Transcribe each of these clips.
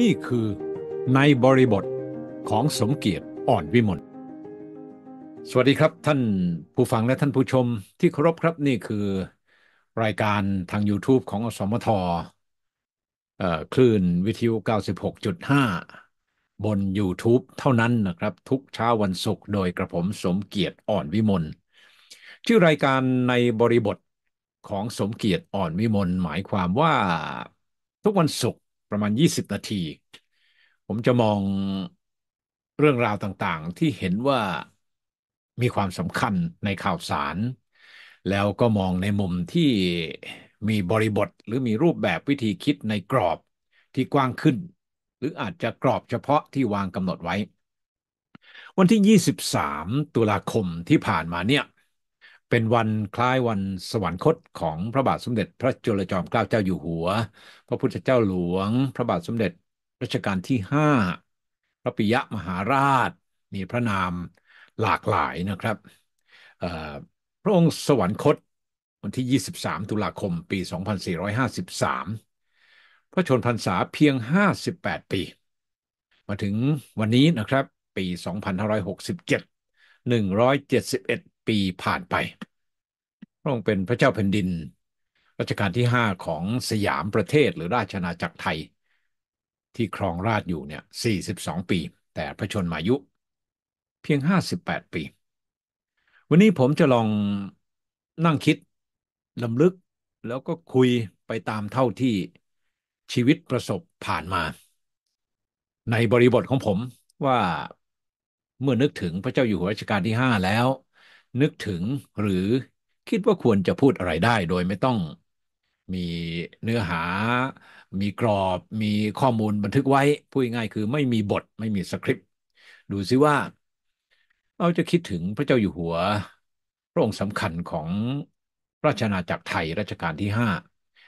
นี่คือในบริบทของสมเกียรติอ่อนวิมล สวัสดีครับท่านผู้ฟังและท่านผู้ชมที่เคารพครับนี่คือรายการทาง YouTube ของอสมทคลื่นวิทยุ96.5 บน YouTube เท่านั้นนะครับทุกเช้าวันศุกร์โดยกระผมสมเกียรติอ่อนวิมล ชื่อรายการในบริบทของสมเกียรติอ่อนวิมล หมายความว่าทุกวันศุกร์ประมาณ 20นาที ผมจะมองเรื่องราวต่างๆที่เห็นว่ามีความสำคัญในข่าวสาร แล้วก็มองในมุมที่มีบริบทหรือมีรูปแบบวิธีคิดในกรอบที่กว้างขึ้น หรืออาจจะกรอบเฉพาะที่วางกำหนดไว้ วันที่ 23 ตุลาคมที่ผ่านมาเนี่ยเป็นวันคล้ายวันสวรรคตของพระบาทสมเด็จพระจุลจอมเกล้าเจ้าอยู่หัว พระพุทธเจ้าหลวง พระบาทสมเด็จรัชกาลที่ห้าพระปิยมหาราช มีพระนามหลากหลายนะครับ พระองค์สวรรคตวันที่ 23 ตุลาคม ปี 2453 พระชนพรรษาเพียง 58 ปี มาถึงวันนี้นะครับ ปี 2567 171ปีผ่านไปพระองค์เป็นพระเจ้าแผ่นดินรัชกาลที่ห้าของสยามประเทศหรือราชนาจักรไทย ที่ครองราชอยู่เนี่ย42 ปี แต่พระชนมายุเพียง 58 ปี วันนี้ผมจะลองนั่งคิดลำลึกแล้วก็คุยไปตามเท่าที่ชีวิตประสบผ่านมา ในบริบทของผมว่าเมื่อนึกถึงพระเจ้าอยู่หัวรัชกาลที่ 5 แล้วนึกถึงหรือคิดว่าควรจะพูดอะไรได้โดยไม่ต้อง มีเนื้อหา มีกรอบ มีข้อมูลบันทึกไว้ พูดง่ายคือไม่มีบท ไม่มีสคริปต์ดูซิว่า เราจะคิดถึงพระเจ้าอยู่หัวพระองค์สำคัญของราชนาจักรไทยรัชกาลที่ 5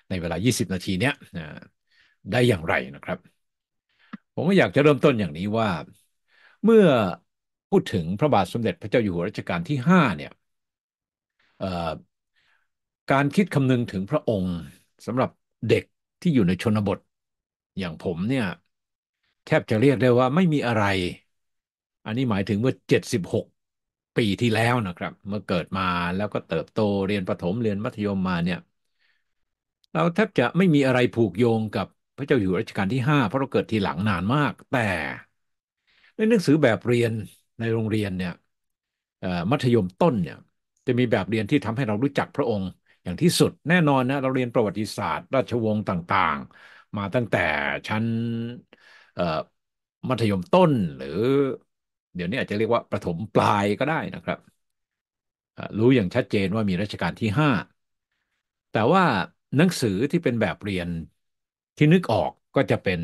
ในเวลา 20 นาทีเนี้ยได้อย่างไรนะครับ ผมก็อยากจะเริ่มต้นอย่างนี้ว่าเมื่อพูดถึงพระบาทสมเด็จพระเจ้าอยู่หัวรัชกาลที่5เนี่ยการคิดคำนึงถึงพระองค์สำหรับเด็กที่อยู่ในชนบทอย่างผมเนี่ย แทบจะเรียกได้ว่าไม่มีอะไร อันนี้หมายถึงเมื่อ 76 ปีที่แล้วนะครับ เมื่อเกิดมาแล้วก็เติบโตเรียนประถมเรียนมัธยมมาเนี่ยเราแทบจะไม่มีอะไรผูกโยงกับพระเจ้าอยู่รัชกาลที่5เพราะเราเกิดทีหลังนานมาก แต่ในหนังสือแบบเรียนในโรงเรียนเนี่ยมัธยมต้นเนี่ยจะมีแบบเรียนที่ทำให้เรารู้จักพระองค์ อย่างที่สุด แน่นอนนะเราเรียนประวัติศาสตร์ ราชวงศ์ต่างๆ มาตั้งแต่ชั้นมัธยมต้นหรือ เดี๋ยวนี้อาจจะเรียกว่าประถมปลายก็ได้นะครับรู้อย่างชัดเจนว่ามีรัชกาลที่ห้าแต่ว่าหนังสือที่เป็นแบบเรียนที่นึกออกก็จะเป็น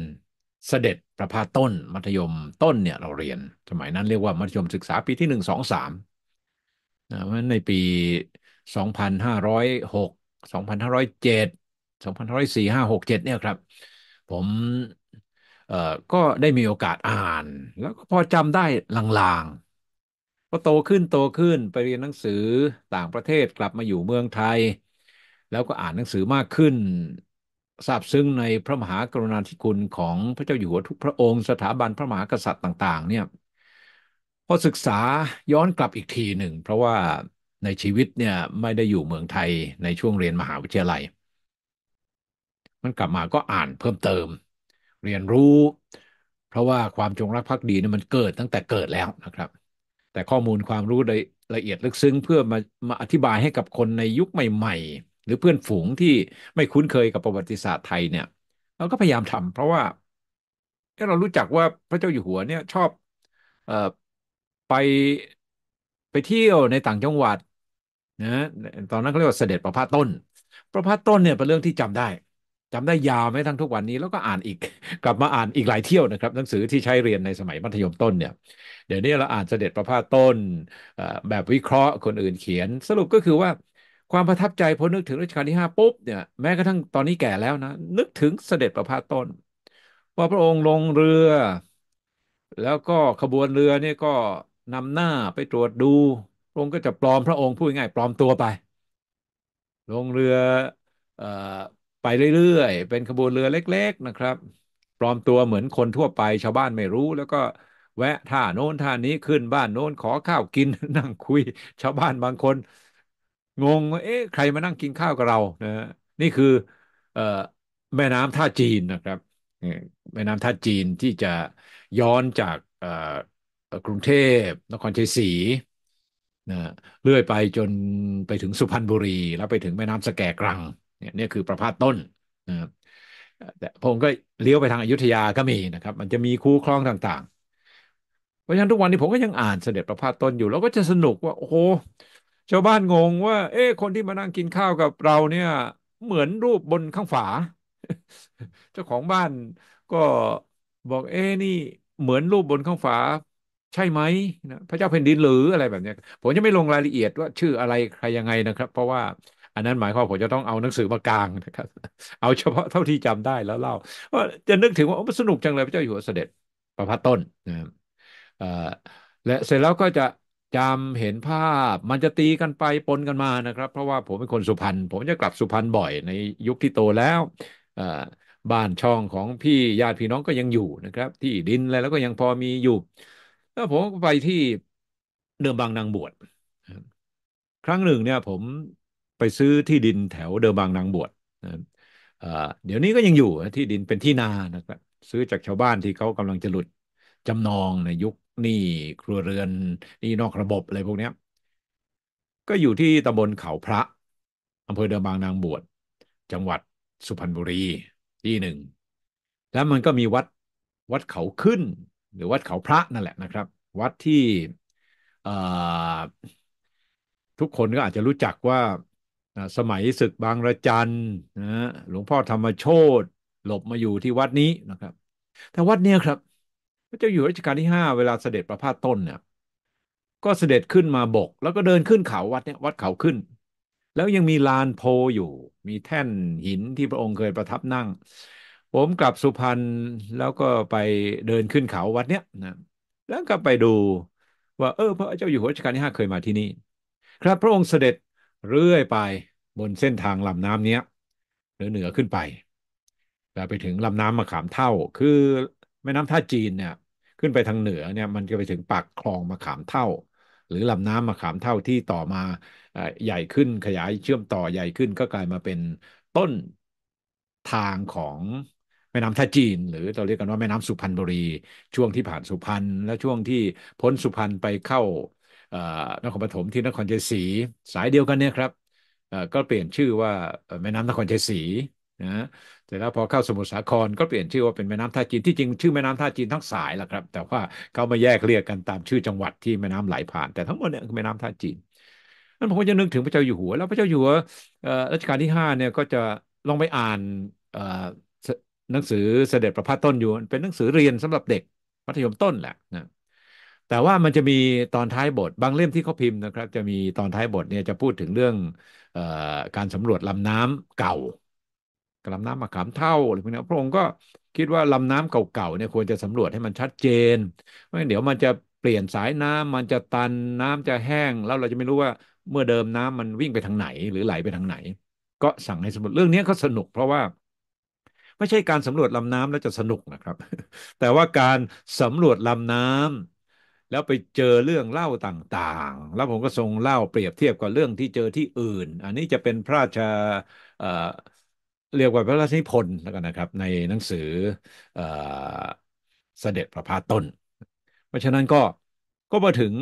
เสด็จประพาต้น มัธยมต้นเนี่ยเราเรียน สมัยนั้นเรียกว่ามัธยมศึกษาปีที่หนึ่งสองสามนะเพราะในปีสองพันห้าร้อยหกสองพันห้าร้อยเจ็ดสองพันห้าร้อยสี่ห้าหกเจ็ดเนี่ยครับ ผมเอ่อก็ได้มีโอกาสอ่าน แล้วก็พอจำได้ลางๆพอโตขึ้นโตขึ้นไปเรียนหนังสือต่างประเทศกลับมาอยู่เมืองไทย แล้วก็อ่านหนังสือมากขึ้นซาบซึ้งในพระมหากรุณาธิคุณของพระเจ้าอยู่หัวทุกพระองค์สถาบันพระมหากษัตริย์ต่างๆเนี่ยพอศึกษาย้อนกลับอีกทีหนึ่ง เพราะว่าในชีวิตเนี่ยไม่ได้อยู่เมืองไทยในช่วงเรียนมหาวิทยาลัย มันกลับมาก็อ่านเพิ่มเติม เรียนรู้ เพราะว่าความจงรักภักดีเนี่ยมันเกิดตั้งแต่เกิดแล้วนะครับ แต่ข้อมูลความรู้ละเอียดลึกซึ้งเพื่อมามาอธิบายให้กับคนในยุคใหม่ๆหรือเพื่อนฝูงที่ไม่คุ้นเคยกับประวัติศาสตร์ไทย เนี่ยเราก็พยายามทำเพราะว่าเรารู้จักว่าพระเจ้าอยู่หัวเนี่ย ชอบอไปไปเที่ยวในต่างจังหวัดนะตอนนั้นเขาเรียกว่าเสด็จประพาสต้นประพาสต้นเนี่ย เป็นเรื่องที่จำได้ จำได้ยาวไม่ทั้งทุกวันนี้ แล้วก็อ่านอีก กลับมาอ่านอีกหลายเที่ยวนะครับ หนังสือที่ใช้เรียนในสมัยมัธยมต้นเนี่ยเดี๋ยวนี้เราอ่านเสด็จประพาสต้นแบบวิเคราะห์ คนอื่นเขียน สรุปก็คือว่าความประทับใจพอนึกถึงรัชกาลที่ห้าปุ๊บเนี่ยแม้กระทั่งตอนนี้แก่แล้วนะนึกถึงเสด็จ ประพาสต้น ว่าพระองค์ลงเรือ แล้วก็ขบวนเรือเนี่ยก็นำหน้าไปตรวจดูพระองค์ก็จะปลอมพระองค์พูดง่ายปลอมตัวไปลงเรืออไปเรื่อยๆเป็นขบวนเรือเล็ก ๆนะครับ ปลอมตัวเหมือนคนทั่วไป ชาวบ้านไม่รู้ แล้วก็แวะท่าโน้นท่านี้ขึ้นบ้านโน้นขอข้าวกินนั่งคุยชาวบ้านบางคนงงว่าเอ๊ะใครมานั่งกินข้าวกับเรานะนี่คือเอ่อแม่น้ำท่าจีนนะครับ แม่น้ำท่าจีนที่จะย้อนจากกรุงเทพ นครชัยศรีนะเลื่อยไปจนไปถึงสุพรรณบุรี แล้วไปถึงแม่น้ำสะแกกรังเนี่ยนี่คือประพาสต้นนะแต่พงก็เลี้ยวไปทางอยุธยาก็มีนะครับ มันจะมีคูคลองต่าง ๆ เพราะฉะนั้นทุกวันนี้ผมก็ยังอ่านเสด็จ ประพาสต้นอยู่แล้วก็จะสนุกว่าโอ้โหชาวบ้านงงว่า เอ๊ะคนที่มานั่งกินข้าวกับเราเนี่ย เหมือนรูปบนข้างฝา เจ้าของบ้านก็บอกเอ๊ะนี่เหมือนรูปบนข้างฝา ใช่ไหมนะพระเจ้าแผ่นดินหรืออะไรแบบนี้ผมจะไม่ลงรายละเอียดว่าชื่ออะไรใครยังไงนะครับ เพราะว่า อันนั้นหมายความผมจะต้องเอาหนังสือมากลางนะครับ เอาเฉพาะเท่าที่จำได้แล้วเล่าว่าจะนึกถึงว่ามันสนุกจังเลยพระเจ้าอยู่หัวเสด็จประพัดต้นนะและเสร็จแล้วก็จะจำเห็นภาพมันจะตีกันไปปนกันมานะครับ เพราะว่าผมเป็นคนสุพรรณผมจะกลับสุพรรณบ่อย ในยุคที่โตแล้วบ้านช่องของพี่ญาติพี่น้องก็ยังอยู่นะครับ ที่ดินอะไรแล้วก็ยังพอมีอยู่แล้วผมไปที่เดิมบางนางบวชครั้งหนึ่งเนี่ยผมไปซื้อที่ดินแถวเดิมบางนางบวชเดี๋ยวนี้ก็ยังอยู่ที่ดินเป็นที่นานะครับ ซื้อจากชาวบ้านที่เขากำลังจะหลุดจำนองในยุคหนี้ครัวเรือนหนี้นอกระบบอะไรพวกเนี้ย ก็อยู่ที่ตำบลเขาพระอำเภอเดิมบางนางบวชจังหวัดสุพรรณบุรีที่หนึ่งแล้วมันก็มีวัดวัดเขาขึ้น หรือวัดเขาพระนั่นแหละนะครับ วัดที่ทุกคนก็อาจจะรู้จักว่าสมัยศึกบางระจันนะหลวงพ่อธรรมโชตหลบมาอยู่ที่วัดนี้นะครับ แต่วัดเนี้ยครับระเจ้าอยู่รัชกาลที่ห้าเวลาเสด็จประพาสต้นเนี่ย ก็เสด็จขึ้นมาบก แล้วก็เดินขึ้นเขาวัดเนี่ยวัดเขาขึ้น แล้วยังมีลานโพอยู่ มีแท่นหินที่พระองค์เคยประทับนั่ง ผมกลับสุพรรณแล้วก็ไปเดินขึ้นเขาวัดเนี่ยนะแล้วก็ไปดูว่าเออพระเจ้าอยู่หัวรัชกาลที่ห้าเคยมาที่นี่ครับพระองค์เสด็จเรื่อยไป บนเส้นทางลำน้ำเนี้ยเหนือเหนือขึ้นไป แล้วไปถึงลำน้ำมะขามเท่าคือแม่น้ำท่าจีนเนี่ยขึ้นไปทางเหนือเนี่ยมันจะไปถึงปากคลองมะขามเท่า หรือลำน้ำมะขามเท่าที่ต่อมาใหญ่ขึ้นขยายเชื่อมต่อใหญ่ขึ้นก็กลายมาเป็นต้นทางของแม่น้ำท่าจีน หรือเราเรียกกันว่าแม่น้ำสุพรรณบุรีช่วงที่ผ่านสุพรรณและช่วงที่พ้นสุพรรณไปเข้านครปฐมที่นครเชียงศรีสายเดียวกันเนี่ยครับก็เปลี่ยนชื่อว่าแม่น้ำนครเชียงศรีนะฮะแต่แล้วพอเข้าสมุทรสาครก็เปลี่ยนชื่อว่าเป็นแม่น้ำท่าจีน ที่จริงชื่อแม่น้ำท่าจีนทั้งสายแหละครับแต่ว่าเขามาแยกเรียกกันตามชื่อจังหวัดที่แม่น้ำไหลผ่าน แต่ทั้งหมดเนี่ยคือแม่น้ำท่าจีนนั่นผมก็จะนึกถึงพระเจ้าอยู่หัวแล้วพระเจ้าอยู่หัวรัชกาลที่5เนี่ยก็จะลองไปอ่านหนังสือเสด็จประพาสต้นอยู่เป็นหนังสือเรียนสำหรับเด็กมัธยมต้นแหละนะแต่ว่ามันจะมีตอนท้ายบทบางเล่มที่เขาพิมพ์นะครับ จะมีตอนท้ายบทเนี่ยจะพูดถึงเรื่องออการสำรวจลำน้ำเก่าลำน้ำมะขามเท่าอะไรพวกนี้พระองค์ก็คิดว่าลำน้ำเก่าๆเนี่ยควรจะสำรวจให้มันชัดเจนไม่เดี๋ยวมันจะเปลี่ยนสายน้ำมันจะตันน้ำจะแห้ง แล้วเราจะไม่รู้ว่าเมื่อเดิมน้ำมันวิ่งไปทางไหนหรือไหลไปทางไหน ก็สั่งให้สำรวจเรื่องนี้ก็สนุกเพราะว่า ไม่ใช่การสำรวจลำน้ำแล้วจะสนุกนะครับ แต่ว่าการสำรวจลำน้ำแล้วไปเจอเรื่องเล่าต่างๆ แล้วผมก็ทรงเล่าเปรียบเทียบกับเรื่องที่เจอที่อื่น อันนี้จะเป็นพระราชเรียกว่าพระราชนิพนธ์แล้วกันนะครับในหนังสือเสด็จประพาต้น เพราะฉะนั้นก็ก็มาถึง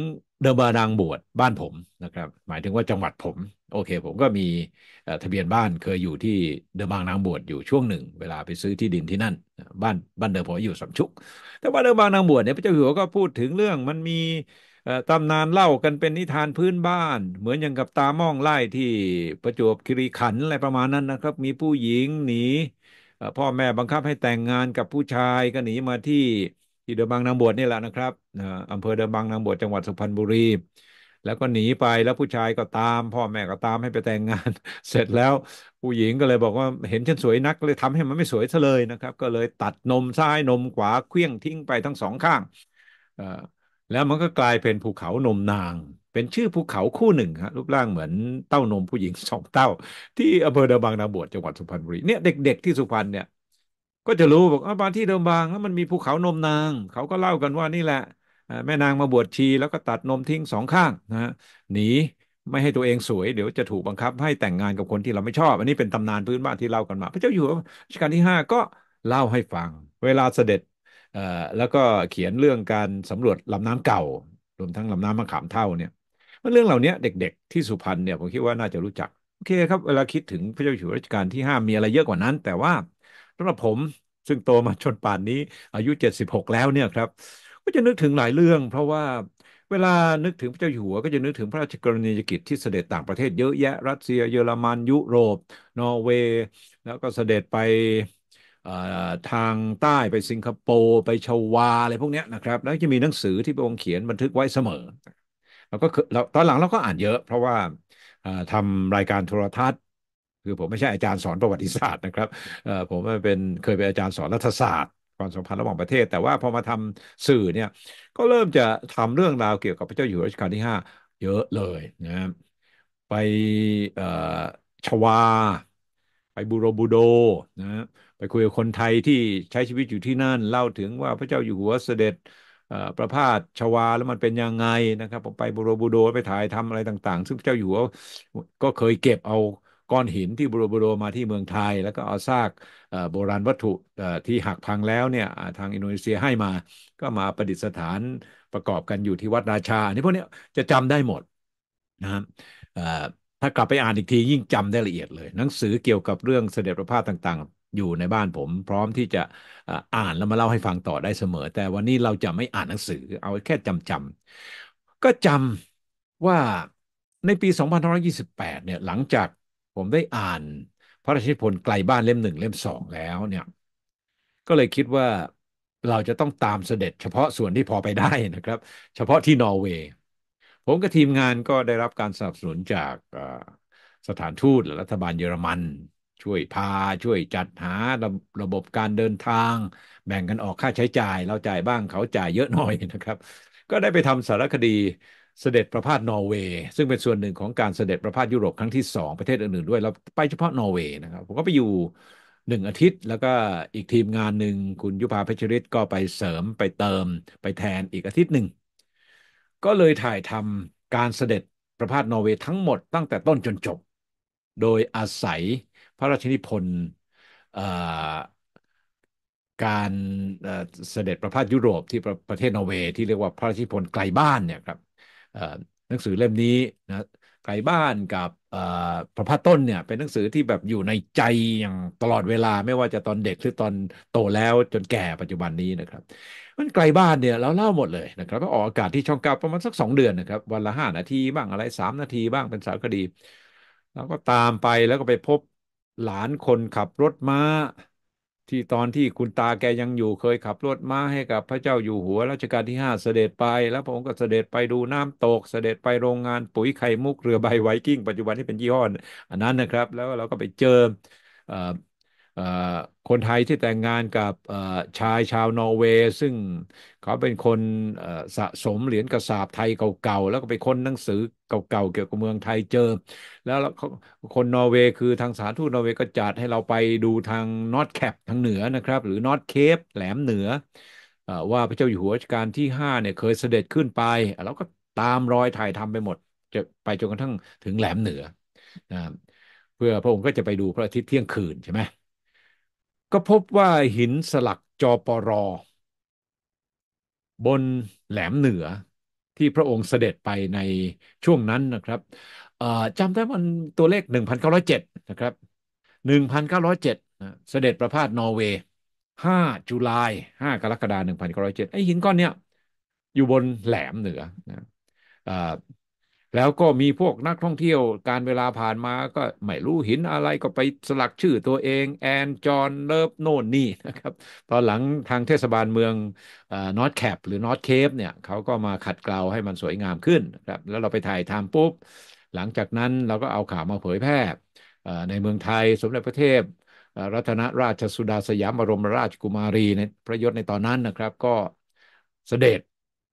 เดิมบานางบวชบ้านผมนะครับหมายถึงว่าจังหวัดผม โอเค ผมก็มีทะเบียนบ้านเคยอยู่ที่เดิมบางนางบวชอยู่ช่วงหนึ่ง เวลาไปซื้อที่ดินที่นั่น บ้านบ้านเดิมผมอยู่สำชุก แต่ว่าเดิมบางนางบวชเนี่ยพระเจ้าอยู่หัวก็พูดถึงเรื่องมันมีตำนานเล่ากันเป็นนิทานพื้นบ้าน เหมือนอย่างกับตามองไล่ที่ประจวบคีริขันอะไรประมาณนั้นนะครับ มีผู้หญิงหนีพ่อแม่บังคับให้แต่งงานกับผู้ชายก็หนีมาที่ที่เดิมบางนางบวชนี่แหละนะครับอำเภอเดิมบางนางบวชจังหวัดสุพรรณบุรี แล้วก็หนีไปแล้วผู้ชายก็ตาม พ่อแม่ก็ตามให้ไปแต่งงาน เสร็จแล้วผู้หญิงก็เลยบอกว่าเห็นฉันสวยนักเลยทำให้มันไม่สวยซะเลยนะครับ ก็เลยตัดนมซ้ายนมขวาเคลี้ยงทิ้งไปทั้งสองข้างแล้วมันก็กลายเป็นภูเขานมนาง เป็นชื่อภูเขาคู่หนึ่งครับรูปร่างเหมือนเต้านมผู้หญิงสองเต้า ที่อำเภอเดิมบางนาบวชจังหวัดสุพรรณบุรีเนี่ยเด็กๆ ที่สุพรรณเนี่ยก็จะรู้บอกว่า้าที่เดิมบางแล้วมันมีภูเขานมนาง เขาก็เล่ากันว่านี่แหละ แม่นางมาบวชชีแล้วก็ตัดนมทิ้งสองข้างนะฮะหนีไม่ให้ตัวเองสวยเดี๋ยวจะถูกบังคับให้แต่งงานกับคนที่เราไม่ชอบ อันนี้เป็นตำนานพื้นบ้านที่เล่ากันมาพระเจ้าอยู่หัวรัชกาลที่ห้าก็เล่าให้ฟัง เวลาเสด็จแล้วก็เขียนเรื่องการสำรวจลำน้ำเก่า รวมทั้งลำน้ำมะขามเท่าเนี่ยเรื่องเหล่านี้เด็กๆที่สุพรรณเนี่ยผมคิดว่าน่าจะรู้จักโอเคครับ เวลาคิดถึงพระเจ้าอยู่หัวรัชกาลที่ 5 มีอะไรเยอะกว่านั้น แต่ว่าสำหรับผมซึ่งโตมาชนป่านนี้ อายุ 76 แล้วเนี่ยครับ ก็จะนึกถึงหลายเรื่อง เพราะว่า เวลานึกถึงพระเจ้าอยู่หัว ก็จะนึกถึงพระราชกรณียกิจที่เสด็จต่างประเทศเยอะแยะรัสเซียเยอรมันยุโรป นอร์เวย์ แล้วก็เสด็จไปทางใต้ไปสิงคโปร์ ไปชาวาอะไรพวกนี้นะครับแล้วจะมีหนังสือที่พระองค์เขียนบันทึกไว้เสมอเราก็ตอนหลังเราก็อ่านเยอะ เพราะว่าทำรายการโทรทัศน์ คือผมไม่ใช่อาจารย์สอนประวัติศาสตร์นะครับผมเป็นเคยเป็นอาจารย์สอนรัฐศาสตร์ ความสัมพันธ์ระหว่างประเทศ แต่ว่าพอมาทำสื่อเนี่ยก็เริ่มจะทำเรื่องราวเกี่ยวกับพระเจ้าอยู่หัวรัชกาลที่ 5 เยอะเลยนะไปชวาไปบูโรบูโดนะไปคุยกับคนไทยที่ใช้ชีวิตอยู่ที่นั่นเล่าถึงว่าพระเจ้าอยู่หัวเสด็จประพาสชวาแล้วมันเป็นยังไงนะครับผมไปบูโรบูโดไปถ่ายทำอะไรต่างๆ ซึ่งพระเจ้าอยู่หัวก็เคยเก็บเอาก้อนหินที่บูโรบูโดมาที่เมืองไทย แล้วก็เอาซากโบราณวัตถุที่หักพังแล้วเนี่ยทางอินโดนีเซียให้มาก็มาประดิษฐานประกอบกันอยู่ที่วัดราชาอันนี้พวกนี้จะจำได้หมดนะครับถ้ากลับไปอ่านอีกทียิ่งจำได้ละเอียดเลย หนังสือเกี่ยวกับเรื่องเสด็จพระพาต่างๆ อยู่ในบ้านผม พร้อมที่จะอ่านแล้วมาเล่าให้ฟังต่อได้เสมอ แต่วันนี้เราจะไม่อ่านหนังสือเอาแค่จำจำก็จำว่าในปี2528เนี่ยหลังจากผมได้อ่านพระราชนิพนธ์ไกลบ้านเล่มหนึ่งเล่มสองแล้วเนี่ยก็เลยคิดว่าเราจะต้องตามเสด็จเฉพาะส่วนที่พอไปได้นะครับ เฉพาะที่นอร์เวย์ผมกับทีมงานก็ได้รับการสนับสนุนจากสถานทูตและรัฐบาลเยอรมัน ช่วยพาช่วยจัดหาระระบบการเดินทาง แบ่งกันออกค่าใช้จ่ายเราจ่ายบ้างเขาจ่ายเยอะหน่อยนะครับ ก็ได้ไปทำสารคดีเสด็จประพาสนอร์เวย์ ซึ่งเป็นส่วนหนึ่งของการเสด็จประพาสยุโรปครั้งที่ 2 ประเทศอื่นๆด้วยเราไปเฉพาะนอร์เวย์นะครับผมก็ไปอยู่หนึ่งอาทิตย์ แล้วก็อีกทีมงานหนึ่งคุณยุพาเพชริตก็ไปเสริมไปเติมไปแทนอีกอาทิตย์หนึ่งก็เลยถ่ายทำการเสด็จประพาสนอร์เวย์ทั้งหมดตั้งแต่ต้นจนจบ โดยอาศัยพระราชนิพนธ์การเสด็จประพาสยุโรปที่ประประเทศนอร์เวย์ที่เรียกว่าพระราชนิพนธ์ไกลบ้านเนี่ยครับหนังสือเล่มนี้นะไกลบ้านกับประพาสต้นเนี่ยเป็นหนังสือที่แบบอยู่ในใจอย่างตลอดเวลาไม่ว่าจะตอนเด็กหรือตอนโตแล้วจนแก่ปัจจุบันนี้นะครับมันไกลบ้านเนี่ยเราเล่าหมดเลยนะครับ ก็ออกอากาศที่ช่องเก้าประมาณสักสองเดือนนะครับวันละห้านาทีบ้างอะไรสามนาทีบ้างเป็นสารคดี แล้วก็ตามไปแล้วก็ไปพบหลานคนขับรถม้า ที่ตอนที่คุณตาแกยังอยู่เคยขับรถม้าให้กับพระเจ้าอยู่หัวรัชกาลที่ห้าเสด็จไปแล้วพระองค์ก็เสด็จไปดูน้ำตกเสด็จไปโรงงานปุ๋ยไข่มุกเรือใบไวกิ้งปัจจุบันที่เป็นยี่ห้ออันนั้นนะครับ แล้วเราก็ไปเจอคนไทยที่แต่งงานกับชายชาวนอร์เวย์ ซึ่งเขาเป็นคนสะสมเหรียญกระสาบไทยเก่าๆ แล้วก็ไปค้นหนังสือเก่าๆ เกี่ยวกับเมืองไทยเจอ แล้วคนนอร์เวย์คือทางสาธารณรัฐนอร์เวย์ก็จัดให้เราไปดูทางนอตแคปทางเหนือนะครับ หรือนอตเคปแหลมเหนือว่าพระเจ้าอยู่หัวรัชกาลที่5เนี่ยเคยเสด็จขึ้นไป แล้วก็ตามรอยถ่ายทำไปหมด จะไปจนกระทั่งถึงแหลมเหนือนะเพื่อพระองค์ก็จะไปดูพระอาทิตย์เที่ยงคืนใช่ไหมก็พบว่าหินสลักจอปร บนแหลมเหนือที่พระองค์เสด็จไปในช่วงนั้นนะครับจำได้มันตัวเลข 1,907 นะครับ 1,907นะเสด็จประพาสนอร์เวย์5จุลาย 5กรกฎาคม1,907ไอหินก้อนเนี้ย อยู่บนแหลมเหนือนะแล้วก็มีพวกนักท่องเที่ยวการเวลาผ่านมาก็ไม่รู้หินอะไรก็ไปสลักชื่อตัวเอง แอน จอน เลิฟ โน่น นี่นะครับตอนหลังทางเทศบาลเมืองนอตแคปหรือนอตเคปเนี่ยเขาก็มาขัดเกลาให้มันสวยงามขึ้นครับแล้วเราไปถ่ายทำปุ๊บ หลังจากนั้นเราก็เอาข่าวมาเผยแพร่ ในเมืองไทยสมเด็จพระเทพรัตนราชสุดาสยามบรมราชกุมารีในพระยศในตอนนั้นนะครับ ก็เสด็จ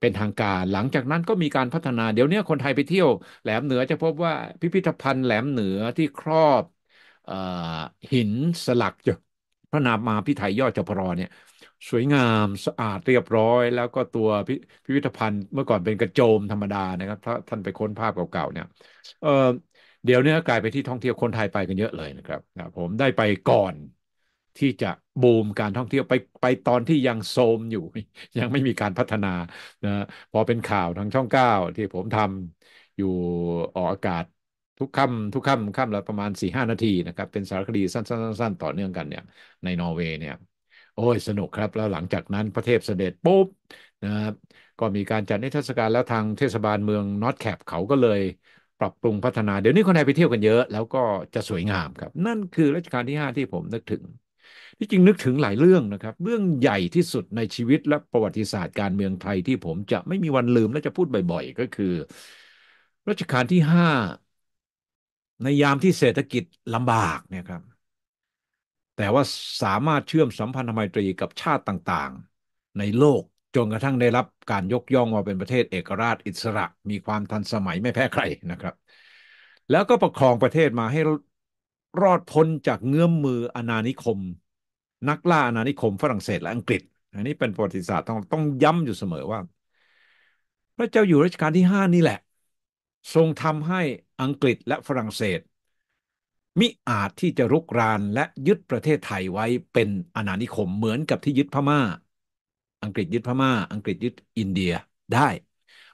เป็นทางการหลังจากนั้นก็มีการพัฒนา เดี๋ยวนี้คนไทยไปเที่ยวแหลมเหนือจะพบว่าพิพิธภัณฑ์แหลมเหนือที่ครอบอหินสลักจากพระนามาพิไทยยอดจพรเนี่ยสวยงามสะอาดเรียบร้อย แล้วก็ตัวพิพิธภัณฑ์เมื่อก่อนเป็นกระโจมธรรมดานะครับถ้าท่านไปค้นภาพเก่าๆเนี่ยเเดี๋ยวนี้กลายไปที่ท่องเที่ยวคนไทยไปกันเยอะเลยนะครับผมได้ไปก่อนที่จะบูมการท่องเที่ยวไปไปตอนที่ยังโซมอยู่ ยังไม่มีการพัฒนานะพอเป็นข่าวทางช่องเก้าที่ผมทำอยู่ออกอากาศทุกค่ำทุกค่ำค่ำละประมาณ4ี่ห้านาทีนะครับเป็นสารคดีสั้น ๆ ๆ ต่อเนื่องกันเนี่ยในนอร์เวย์เนี่ย โอ้ยสนุกครับ แล้วหลังจากนั้นพระเทพเสด็จปุ๊บนะครับก็มีการจัดนิทรรศการแล้วทางเทศบาลเมืองนอตแคปเขาก็เลย ปรับปรุงพัฒนาเดี๋ยวนี้คนไทยไปเที่ยวกันเยอะแล้วก็จะสวยงามครับ นั่นคือรัชกาลที่ 5 ที่ผมนึกถึงที่จริงนึกถึงหลายเรื่องนะครับ เรื่องใหญ่ที่สุดในชีวิตและประวัติศาสตร์การเมืองไทยที่ผมจะไม่มีวันลืมและจะพูดบ่อยๆ ก็คือ รัชกาลที่ห้าในยามที่เศรษฐกิจลำบากเนี่ยครับ แต่ว่าสามารถเชื่อมสัมพันธไมตรีกับชาติต่างๆ ในโลก จนกระทั่งได้รับการยกย่องว่าเป็นประเทศเอกราชอิสระมีความทันสมัยไม่แพ้ใครนะครับ แล้วก็ประคองประเทศมาให้รอดพ้นจากเงื้อมมืออนานิคมนักล่าอาณานิคมฝรั่งเศสและอังกฤษ อันนี้เป็นประวัติศาสตร์ต้องต้องย้ำอยู่เสมอว่า พระเจ้าอยู่รัชกาลที่ห้านี่แหละ ทรงทำให้อังกฤษและฝรั่งเศสมิอาจที่จะรุกรานและยึดประเทศไทยไว้เป็นอาณานิคมเหมือนกับที่ยึดพมา่า อังกฤษยึดพมา่า อังกฤษยึดอินเดียได้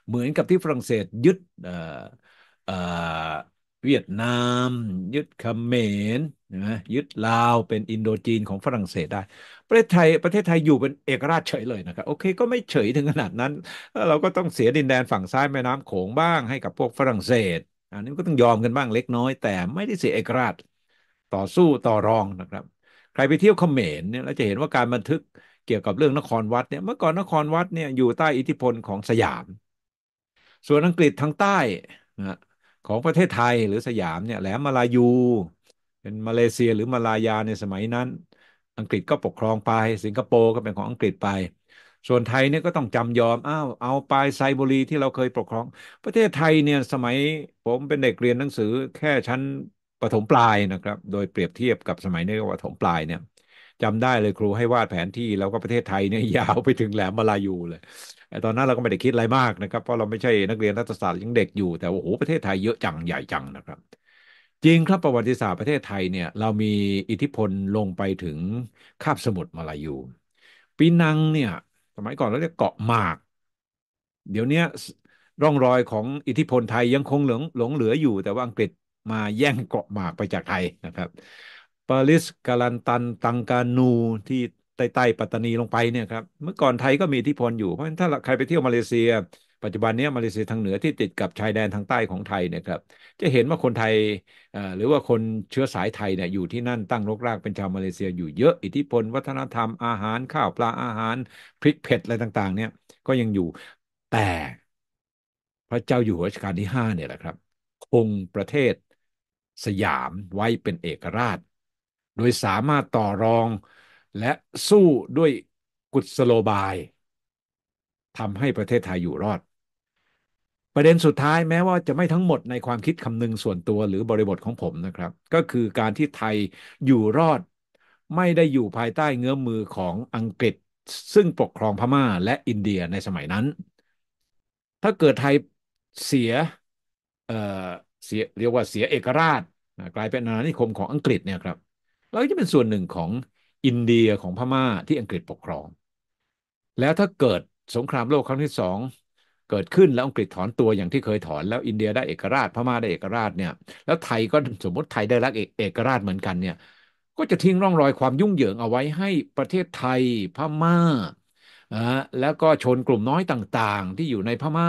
เหมือนกับที่ฝรั่งเศสยึดเวียดนาม ยึดเขมรนะยึดลาวเป็นอินโดจีนของฝรั่งเศสได้ ประเทศไทยประเทศไทยอยู่เป็นเอกราชเฉยเลยนะครับโอเคก็ไม่เฉยถึงขนาดนั้น เราก็ต้องเสียดินแดนฝั่งซ้ายแม่น้ำโขงบ้างให้กับพวกฝรั่งเศสอันนี้ก็ต้องยอมกันบ้างเล็กน้อยแต่ไม่ได้เสียเอกราชต่อสู้ต่อรองนะครับ ใครไปเที่ยวเขมรเนี่ยเราจะเห็นว่าการบันทึกเกี่ยวกับเรื่องนครวัดเนี่ยเมื่อก่อนนครวัดเนี่ยอยู่ใต้อิทธิพลของสยาม ส่วนอังกฤษทางใต้นะของประเทศไทยหรือสยามเนี่ยแหลมมาลายู เป็นมาเลเซียหรือมาลายาในสมัยนั้น อังกฤษก็ปกครองไปสิงคโปร์ก็เป็นของอังกฤษไป ส่วนไทยเนี่ยก็ต้องจำยอมอ้าวเอาไปไซบุรีที่เราเคยปกครอง ประเทศไทยเนี่ยสมัยผมเป็นเด็กเรียนหนังสือแค่ชั้นปฐมปลายนะครับโดยเปรียบเทียบกับสมัยนี้ปาปฐมปลายเนี่ยจำได้เลยครูให้วาดแผนที่ แล้วก็ประเทศไทยเนี่ยยาวไปถึงแหลมมาลายูเลยตอนนั้นเราก็ไม่ได้คิดอะไรมากนะครับเพราะเราไม่ใช่นักเรียนรัฐศาสตร์ยังเด็กอยู่แต่โอ้โหประเทศไทยเยอะจังใหญ่จังนะครับ จริงครับประวัติศาสตร์ประเทศไทยเนี่ย เรามีอิทธิพลลงไปถึงคาบสมุทรมาลายูปีนังเนี่ย สมัยก่อนเราเรียกเกาะหมากเดี๋ยวนี้ร่องรอยของอิทธิพลไทยยังคงหลงหลงเหลืออยู่ แต่ว่าอังกฤษมาแย่งเกาะหมากไปจากไทยนะครับปาริสกาลันตันตังกานูที่ใต้ใต้ปัตตานีลงไปเนี่ยครับเมื่อก่อนไทยก็มีที่พลอยู่เพราะฉะนั้นถ้าใครไปเที่ยวมาเลเซีย ปัจจุบันนี้มาเลเซียทางเหนือที่ติดกับชายแดนทางใต้ของไทยเนี่ยครับจะเห็นว่าคนไทยหรือว่าคนเชื้อสายไทยเนี่ยอยู่ที่นั่นตั้งรกรากเป็นชาวมาเลเซีย อยู่เยอะอิทธิพล วัฒนธรรมอาหารข้าวปลาอาหารพริกเผ็ดอะไรต่างๆเนี่ยก็ยังอยู่แต่ พระเจ้าอยู่หัวรัชกาลที่หเนี่ยแหละครับคงประเทศสยามไว้เป็นเอกราชโดยสามารถต่อรองและสู้ด้วยกุศโลบายทำให้ประเทศไทยอยู่รอด ประเด็นสุดท้ายแม้ว่าจะไม่ทั้งหมดในความคิดคำนึงส่วนตัวหรือบริบทของผมนะครับ ก็คือการที่ไทยอยู่รอด ไม่ได้อยู่ภายใต้เงื้อมือของอังกฤษ ซึ่งปกครองพม่าและอินเดียในสมัยนั้น ถ้าเกิดไทยเสียเเสียเรียกว่าเสียเอกราชกลายเป็นอาณานิคมของอังกฤษเนี่ยครับเราก็จะเป็นส่วนหนึ่งของอินเดียของพม่าที่อังกฤษปกครอง แล้วถ้าเกิดสงครามโลกครั้งที่สองเกิดขึ้น แล้วอังกฤษถอนตัวอย่างที่เคยถอน แล้วอินเดียได้เอกราชพม่าได้เอกราชเนี่ย แล้วไทยก็สมมติไทยได้รับเอกราชเหมือนกันเนี่ย ก็จะทิ้งร่องรอยความยุ่งเหยิงเอาไว้ให้ประเทศไทยพม่านะแล้วก็ชนกลุ่มน้อยต่างๆ ที่อยู่ในพม่า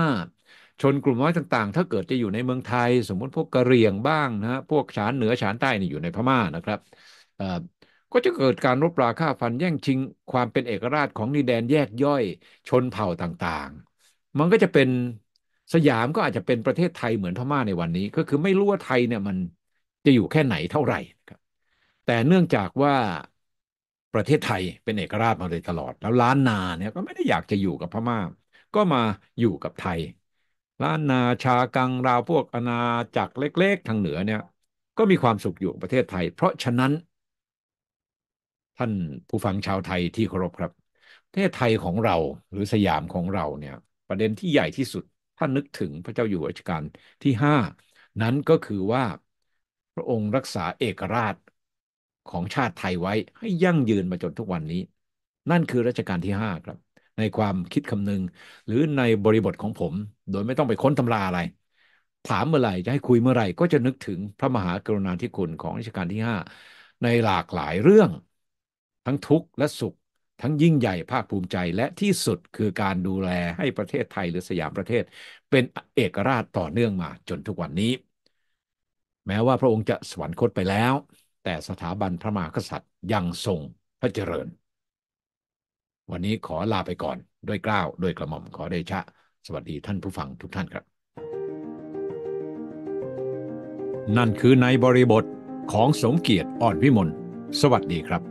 ชนกลุ่มน้อยต่างๆ ถ้าเกิดจะอยู่ในเมืองไทย สมมติพวกกะเหรี่ยงบ้างนะพวกฉานเหนือฉานใต้นี่อยู่ในพม่านะครับก็จะเกิดการรบราฆ่าฟันแย่งชิงความเป็นเอกราชของนิแดนแยกย่อยชนเผ่าต่างๆ มันก็จะเป็นสยามก็อาจจะเป็นประเทศไทยเหมือนพม่าในวันนี้ ก็คือไม่รู้ว่า ไทยเนี่ยมันจะอยู่แค่ไหนเท่าไหร่ครับแต่เนื่องจากว่าประเทศไทยเป็นเอกราชมาเลยตลอด แล้วล้านนาเนี่ยก็ไม่ได้อยากจะอยู่กับพม่า ก็มาอยู่กับไทย ล้านนาชากังราวพวกอาณาจักรเล็กๆทางเหนือเนี่ยก็มีความสุขอยู่ประเทศไทย เพราะฉะนั้นท่าน ผู้ฟังชาวไทยที่เคารพครับ ประเทศไทยของเราหรือสยามของเราเนี่ย ประเด็นที่ใหญ่ที่สุดท่านนึกถึงพระเจ้าอยู่หัวรัชกาลที่ 5 นั้นก็คือว่า พระองค์รักษาเอกราชของชาติไทยไว้ให้ยั่งยืนมาจนทุกวันนี้ นั่นคือรัชกาลที่ 5 ครับ ในความคิดคำนึง หรือในบริบทของผมโดยไม่ต้องไปค้นตำราอะไร ถามเมื่อไหร่จะให้คุยเมื่อไหร่ ก็จะนึกถึงพระมหากรุณาธิคุณของรัชกาลที่ 5 ในหลากหลายเรื่องทั้งทุกข์และสุข ทั้งยิ่งใหญ่ภาคภูมิใจ และที่สุดคือการดูแลให้ประเทศไทยหรือสยามประเทศ เป็นเอกราชต่อเนื่องมาจนทุกวันนี้ แม้ว่าพระองค์จะสวรรคตไปแล้ว แต่สถาบันพระมหากษัตริย์ยังทรงพระเจริญ วันนี้ขอลาไปก่อนด้วยกล้าว ด้วยกระหม่อมขอเดชะ สวัสดีท่านผู้ฟังทุกท่านครับ นั่นคือในบริบทของสมเกียรติอ่อนวิมลสวัสดีครับ